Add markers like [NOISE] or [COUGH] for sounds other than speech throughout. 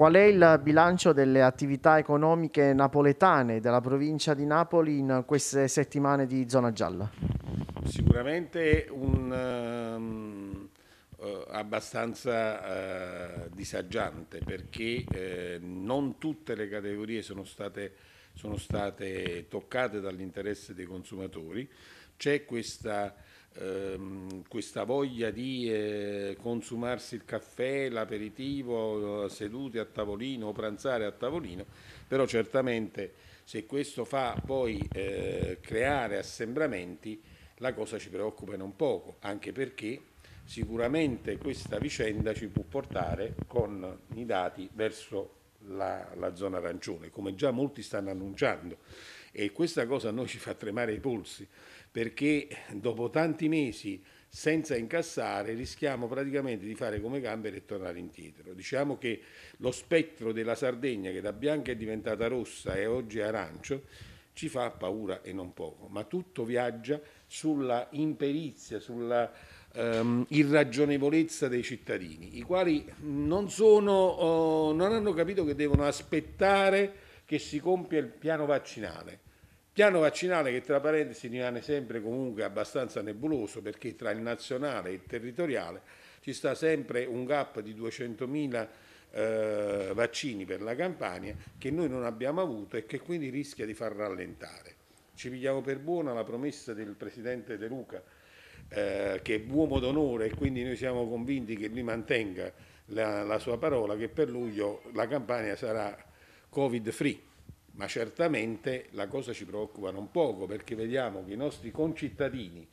Qual è il bilancio delle attività economiche napoletane della provincia di Napoli in queste settimane di zona gialla? Sicuramente un, um, uh, abbastanza uh, disagiante perché uh, non tutte le categorie sono state, sono state toccate dall'interesse dei consumatori. C'è questa ehm, questa voglia di eh, consumarsi il caffè, l'aperitivo, eh, seduti a tavolino o pranzare a tavolino, però certamente se questo fa poi eh, creare assembramenti, la cosa ci preoccupa non poco, anche perché sicuramente questa vicenda ci può portare con i dati verso la, la zona arancione, come già molti stanno annunciando e questa cosa a noi ci fa tremare i polsi perché dopo tanti mesi senza incassare rischiamo praticamente di fare come Gambera e tornare indietro. Diciamo che lo spettro della Sardegna che da bianca è diventata rossa e oggi è arancio ci fa paura e non poco, ma tutto viaggia sulla imperizia, sulla ehm, irragionevolezza dei cittadini, i quali non, sono, oh, non hanno capito che devono aspettare che si compie il piano vaccinale. Piano vaccinale che tra parentesi rimane sempre comunque abbastanza nebuloso perché tra il nazionale e il territoriale ci sta sempre un gap di 200.000 eh, vaccini per la Campania che noi non abbiamo avuto e che quindi rischia di far rallentare. Ci pigliamo per buona la promessa del Presidente De Luca eh, che è uomo d'onore e quindi noi siamo convinti che lui mantenga la, la sua parola che per luglio la Campania sarà covid-free, ma certamente la cosa ci preoccupa non poco perché vediamo che i nostri concittadini,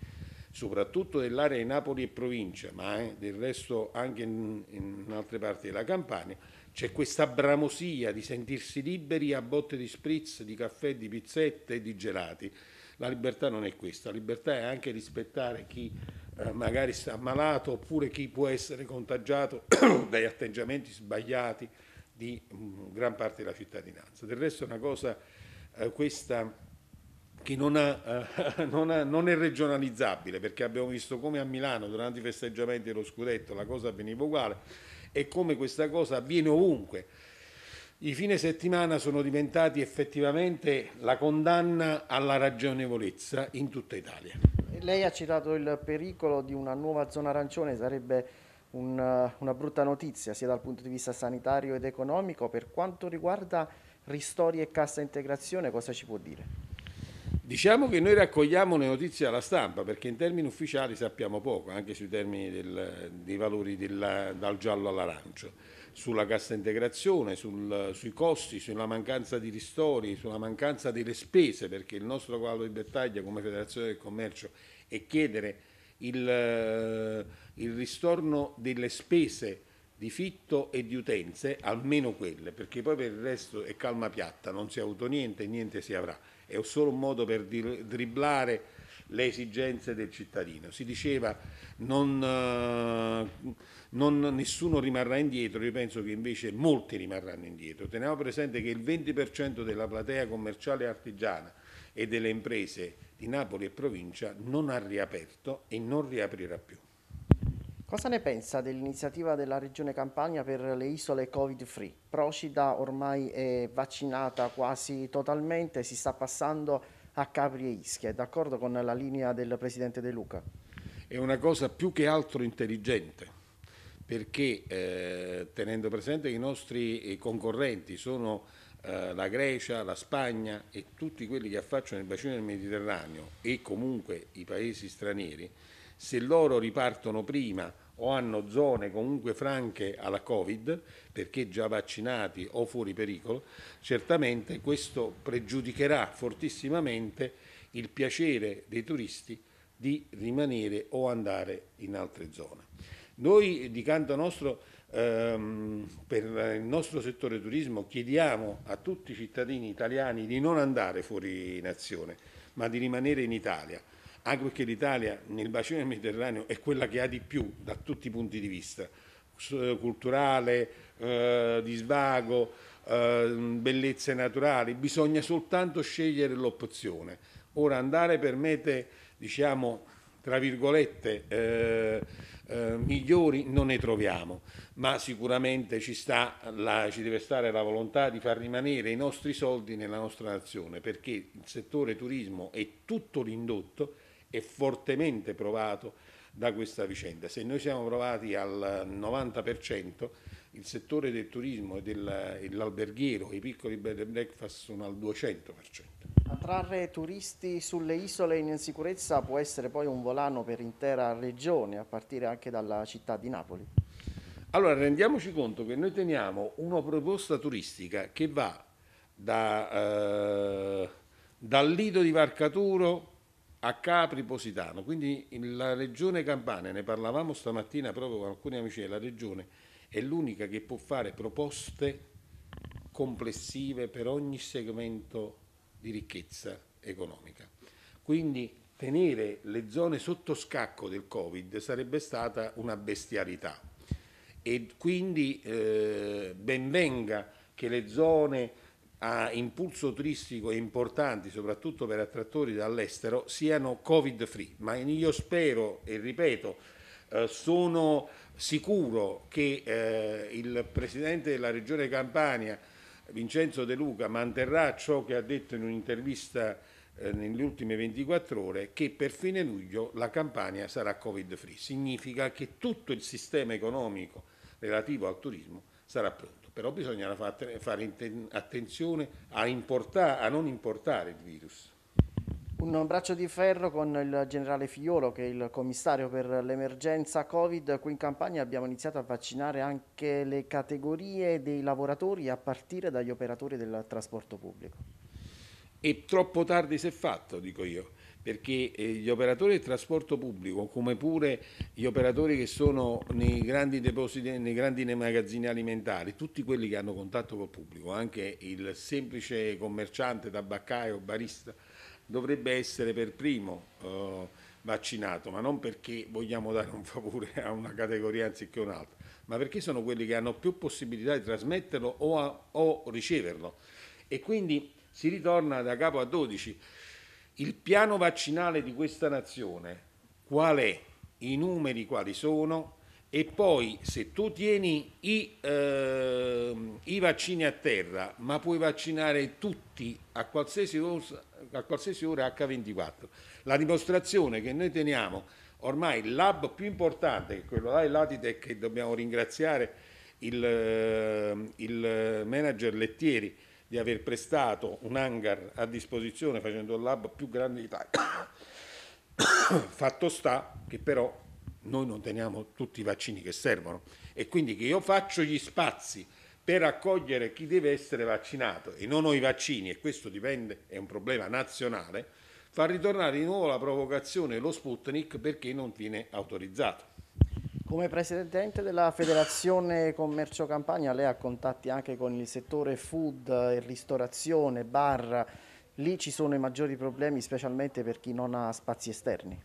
soprattutto dell'area di Napoli e provincia, ma eh, del resto anche in, in altre parti della Campania, c'è questa bramosia di sentirsi liberi a botte di spritz, di caffè, di pizzette e di gelati. La libertà non è questa, la libertà è anche rispettare chi eh, magari sta malato oppure chi può essere contagiato [COUGHS] dagli atteggiamenti sbagliati di mm, gran parte della cittadinanza. Del resto è una cosa eh, questa che non, ha, eh, [LAUGHS] non, ha, non, è regionalizzabile perché abbiamo visto come a Milano durante i festeggiamenti dello scudetto la cosa avveniva uguale e come questa cosa avviene ovunque. I fine settimana sono diventati effettivamente la condanna alla ragionevolezza in tutta Italia. Lei ha citato il pericolo di una nuova zona arancione, sarebbe un, eh, una brutta notizia sia dal punto di vista sanitario ed economico. Per quanto riguarda ristori e cassa integrazione, cosa ci può dire? Diciamo che noi raccogliamo le notizie alla stampa perché in termini ufficiali sappiamo poco, anche sui termini del, dei valori del, dal giallo all'arancio, sulla cassa integrazione, sul, sui costi, sulla mancanza di ristori, sulla mancanza delle spese, perché il nostro cavallo di battaglia come Federazione del Commercio è chiedere il, eh, il ristorno delle spese di fitto e di utenze, almeno quelle, perché poi per il resto è calma piatta, non si è avuto niente, niente si avrà. È solo un modo per dribblare le esigenze del cittadino. Si diceva non, eh, non, nessuno rimarrà indietro, io penso che invece molti rimarranno indietro. Teniamo presente che il 20% della platea commerciale artigiana e delle imprese di Napoli e provincia non ha riaperto e non riaprirà più. Cosa ne pensa dell'iniziativa della Regione Campania per le isole Covid-free? Procida ormai è vaccinata quasi totalmente, si sta passando a Capri e Ischia, è d'accordo con la linea del Presidente De Luca? È una cosa più che altro intelligente, perché eh, tenendo presente che i nostri eh, concorrenti sono eh, la Grecia, la Spagna e tutti quelli che affacciano il bacino del Mediterraneo e comunque i paesi stranieri, se loro ripartono prima o hanno zone comunque franche alla Covid, perché già vaccinati o fuori pericolo, certamente questo pregiudicherà fortissimamente il piacere dei turisti di rimanere o andare in altre zone. Noi di canto nostro, ehm, per il nostro settore turismo, chiediamo a tutti i cittadini italiani di non andare fuori nazione, ma di rimanere in Italia, anche perché l'Italia nel bacino del Mediterraneo è quella che ha di più da tutti i punti di vista, culturale, eh, di svago, eh, bellezze naturali, bisogna soltanto scegliere l'opzione. Ora andare permette, diciamo, tra virgolette, eh, eh, migliori non ne troviamo, ma sicuramente ci, sta la, ci deve stare la volontà di far rimanere i nostri soldi nella nostra nazione, perché il settore turismo e tutto l'indotto è fortemente provato da questa vicenda. Se noi siamo provati al 90%, il settore del turismo e dell'alberghiero, i piccoli bed and breakfast sono al 200%. Attrarre turisti sulle isole in sicurezza può essere poi un volano per intera regione, a partire anche dalla città di Napoli. Allora rendiamoci conto che noi teniamo una proposta turistica che va da, eh, dal lido di Varcaturo a Capri Positano, quindi la regione Campania, ne parlavamo stamattina proprio con alcuni amici della regione, è l'unica che può fare proposte complessive per ogni segmento di ricchezza economica. Quindi tenere le zone sotto scacco del Covid sarebbe stata una bestialità e quindi eh, benvenga che le zone a impulso turistico e importanti, soprattutto per attrattori dall'estero, siano Covid free, ma io spero e ripeto eh, sono sicuro che eh, il Presidente della Regione Campania Vincenzo De Luca manterrà ciò che ha detto in un'intervista eh, nelle ultime 24 ore che per fine luglio la Campania sarà covid free. Significa che tutto il sistema economico relativo al turismo sarà pronto, però bisognerà fare attenzione a, a non importare il virus. Un braccio di ferro con il generale Figliolo che è il commissario per l'emergenza Covid. Qui in Campania abbiamo iniziato a vaccinare anche le categorie dei lavoratori a partire dagli operatori del trasporto pubblico. E troppo tardi si è fatto, dico io, perché eh, gli operatori del trasporto pubblico, come pure gli operatori che sono nei grandi depositi, nei grandi magazzini alimentari, tutti quelli che hanno contatto col pubblico, anche il semplice commerciante, tabaccaio, barista, dovrebbe essere per primo eh, vaccinato, ma non perché vogliamo dare un favore a una categoria anziché un'altra, ma perché sono quelli che hanno più possibilità di trasmetterlo o, a, o riceverlo. E quindi si ritorna da capo a 12. Il piano vaccinale di questa nazione qual è? I numeri quali sono? E poi se tu tieni i, eh, i vaccini a terra, ma puoi vaccinare tutti a qualsiasi, a qualsiasi ora H24, la dimostrazione che noi teniamo ormai il lab più importante, che è quello là, l'Atitech, che dobbiamo ringraziare il, ehm, il, manager Lettieri di aver prestato un hangar a disposizione facendo il lab più grande d'Italia. [COUGHS] Fatto sta che però noi non teniamo tutti i vaccini che servono e quindi che io faccio gli spazi per accogliere chi deve essere vaccinato e non ho i vaccini, e questo dipende, è un problema nazionale, fa ritornare di nuovo la provocazione lo Sputnik perché non viene autorizzato. Come Presidente della Federazione Commercio Campania, lei ha contatti anche con il settore food e ristorazione, bar, lì ci sono i maggiori problemi specialmente per chi non ha spazi esterni.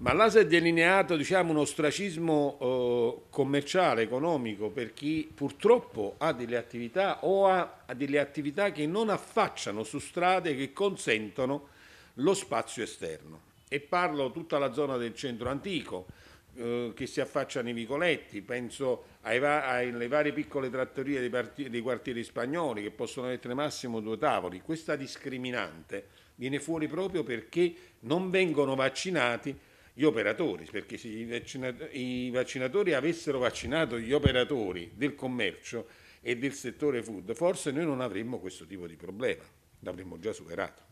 Ma là si è delineato diciamo, un ostracismo eh, commerciale, economico, per chi purtroppo ha delle attività o ha, ha delle attività che non affacciano su strade che consentono lo spazio esterno. E parlo tutta la zona del centro antico, eh, che si affaccia nei vicoletti, penso ai va alle varie piccole trattorie dei, dei quartieri spagnoli che possono essere massimo due tavoli. Questa discriminante viene fuori proprio perché non vengono vaccinati gli operatori, perché se i vaccinatori, i vaccinatori avessero vaccinato gli operatori del commercio e del settore food, forse noi non avremmo questo tipo di problema, l'avremmo già superato.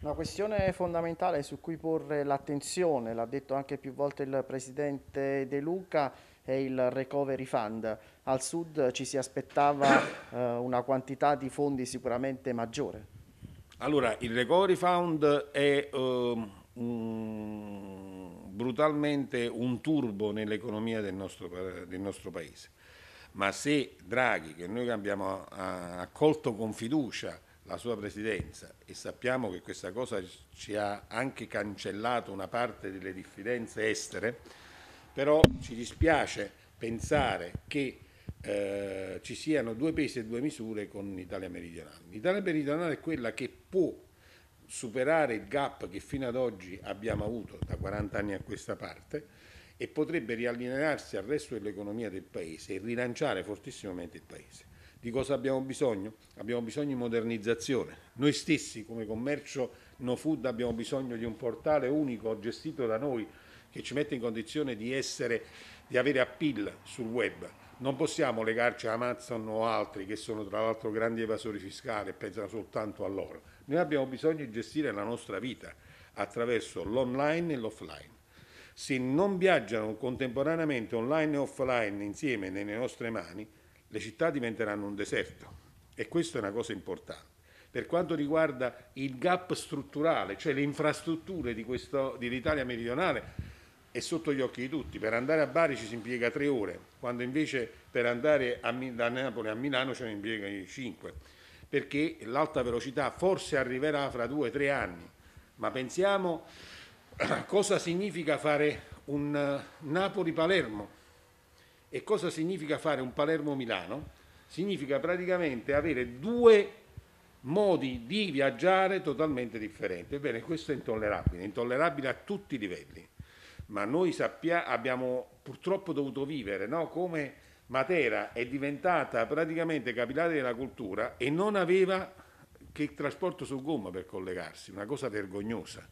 Una questione fondamentale su cui porre l'attenzione, l'ha detto anche più volte il Presidente De Luca, è il Recovery Fund. Al Sud ci si aspettava eh, una quantità di fondi sicuramente maggiore. Allora, il Recovery Fund è eh, un brutalmente un turbo nell'economia del, del nostro, Paese. Ma se Draghi, che noi abbiamo accolto con fiducia la sua presidenza e sappiamo che questa cosa ci ha anche cancellato una parte delle diffidenze estere, però ci dispiace pensare che eh, ci siano due pesi e due misure con l'Italia meridionale. L'Italia meridionale è quella che può superare il gap che fino ad oggi abbiamo avuto da 40 anni a questa parte e potrebbe riallinearsi al resto dell'economia del Paese e rilanciare fortissimamente il Paese. Di cosa abbiamo bisogno? Abbiamo bisogno di modernizzazione. Noi stessi come commercio no food abbiamo bisogno di un portale unico gestito da noi che ci mette in condizione di, essere, di avere appeal sul web non possiamo legarci a Amazon o altri che sono tra l'altro grandi evasori fiscali e pensano soltanto a loro. Noi abbiamo bisogno di gestire la nostra vita attraverso l'online e l'offline. Se non viaggiano contemporaneamente online e offline insieme nelle nostre mani, le città diventeranno un deserto e questa è una cosa importante. Per quanto riguarda il gap strutturale, cioè le infrastrutture dell'Italia meridionale, è sotto gli occhi di tutti. Per andare a Bari ci si impiega tre ore, quando invece per andare Mi- da Napoli a Milano ce ne impiegano cinque, perché l'alta velocità forse arriverà fra due o tre anni, ma pensiamo [CLEARS THROAT] cosa significa fare un eh, Napoli-Palermo e cosa significa fare un Palermo-Milano. Significa praticamente avere due modi di viaggiare totalmente differenti. Ebbene, questo è intollerabile, intollerabile a tutti i livelli ma noi sappia, abbiamo purtroppo dovuto vivere no? come Matera è diventata praticamente capitale della cultura e non aveva che il trasporto su gomma per collegarsi, una cosa vergognosa.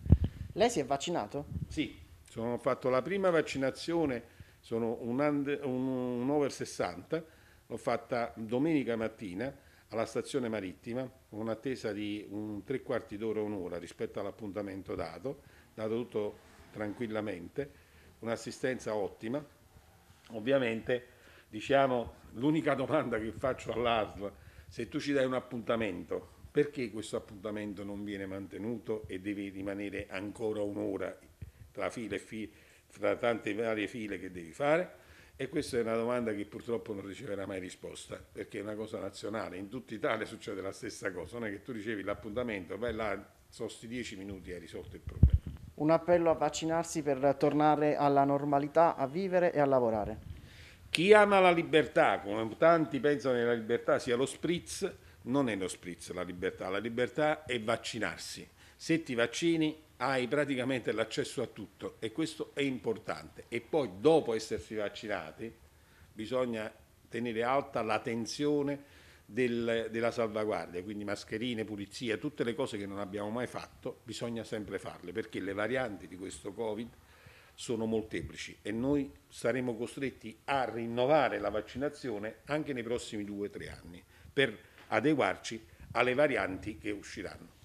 Lei si è vaccinato? Sì, sono fatto la prima vaccinazione, sono un, under, un, un over 60, l'ho fatta domenica mattina alla stazione marittima, con un'attesa di un tre quarti d'ora, un'ora rispetto all'appuntamento dato, dato tutto tranquillamente, un'assistenza ottima. Ovviamente, diciamo, l'unica domanda che faccio all'ASL, se tu ci dai un appuntamento, perché questo appuntamento non viene mantenuto e devi rimanere ancora un'ora tra, file, tra tante varie file che devi fare? E questa è una domanda che purtroppo non riceverà mai risposta, perché è una cosa nazionale, in tutta Italia succede la stessa cosa, non è che tu ricevi l'appuntamento, vai là, sono sti 10 minuti e hai risolto il problema un appello a vaccinarsi per tornare alla normalità, a vivere e a lavorare. Chi ama la libertà, come tanti pensano che la libertà sia lo spritz, non è lo spritz la libertà, la libertà è vaccinarsi. Se ti vaccini hai praticamente l'accesso a tutto e questo è importante. E poi dopo essersi vaccinati bisogna tenere alta la tensione del, della salvaguardia, quindi mascherine, pulizia, tutte le cose che non abbiamo mai fatto, bisogna sempre farle perché le varianti di questo Covid sono molteplici e noi saremo costretti a rinnovare la vaccinazione anche nei prossimi due o tre anni per adeguarci alle varianti che usciranno.